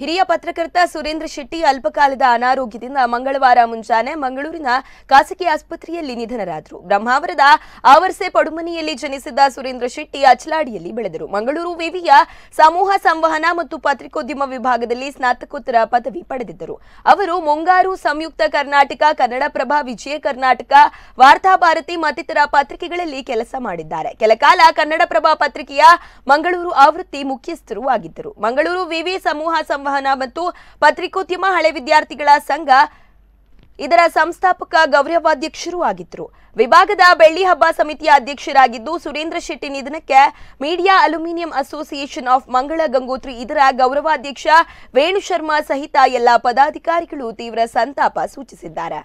ಹಿರಿಯ ಪತ್ರಕರ್ತ ಸುರೇಂದ್ರ ಶೆಟ್ಟಿ ಅಲ್ಪಕಾಲದ ಅನಾರೋಗ್ಯದಿಂದ ಮಂಗಳವಾರ ಮುಂಜಾನೆ ಮಂಗಳೂರಿನ ಖಾಸಗಿ ಆಸ್ಪತ್ರೆಯಲ್ಲಿ ನಿಧನರಾದರು ಬ್ರಹ್ಮಾವರದ ಆವರ್ಸೆ ಪಡುಮನಿಯಲ್ಲಿ ಜನಿಸಿದ್ದ ಸುರೇಂದ್ರ ಶೆಟ್ಟಿ ಅಚಲಾಡಿಯಲ್ಲಿ ಬೆಳೆದರು ಮಂಗಳೂರು ವಿವಿಯ ಸಮೂಹ ಸಂವಹನ ಮತ್ತು ಪತ್ರಿಕೋದ್ಯಮ ವಿಭಾಗದಲ್ಲಿ ಸ್ನಾತಕೋತ್ತರ ಪದವಿ ಪಡೆದಿದ್ದರು ಅವರು ಮುಂಗಾರು ಸಂಯುಕ್ತ ಕರ್ನಾಟಕ ಕನ್ನಡಪ್ರಭ ವಿಜಯ ಕರ್ನಾಟಕ ವಾರ್ತಾಭಾರತಿ ಮತ್ತಿತರ ಪತ್ರಿಕೆಗಳಲ್ಲಿ ಕೆಲಸ ಮಾಡಿದ್ದಾರೆ ಕೆಲಕಾಲ ಕನ್ನಡಪ್ರಭ ಪತ್ರಿಕೆಯ ಮಂಗಳೂರು ಆವೃತ್ತಿ ಮುಖ್ಯಸ್ಥರು ಆಗಿದ್ದರು ಮಂಗಳೂರು ವಿವಿ ಸಮೂಹ ಸಂವಹನ ಸಂವಹನ ಮತ್ತು ಪತ್ರಿಕೋದ್ಯಮ ಹಳೆ ವಿದ್ಯಾರ್ಥಿಗಳ ಸಂಘ ಇದರ ಸಂಸ್ಥಾಪಕ ಗೌರವಾಧ್ಯಕ್ಷರೂ ಆಗಿದ್ರು ವಿಭಾಗದ ಬೆಳ್ಳಿ ಹಬ್ಬ ಸಮಿತಿಯ ಅಧ್ಯಕ್ಷರಾಗಿದ್ದು ಸುರೇಂದ್ರ ಶೆಟ್ಟಿ ನಿಧನಕ್ಕೆ ಮೀಡಿಯಾ ಅಲ್ಯೂಮಿನಿಯಂ ಅಸೋಸಿಯೇಷನ್ ಆಫ್ ಮಂಗಳ ಗಂಗೋತ್ರಿ ಇದರ ಗೌರವಾಧ್ಯಕ್ಷ ವೇಣು ಶರ್ಮಾ ಸಹಿತ ಎಲ್ಲ ಪದಾಧಿಕಾರಿಗಳು ತೀವ್ರ ಸಂತಾಪ ಸೂಚಿಸಿದ್ದಾರೆ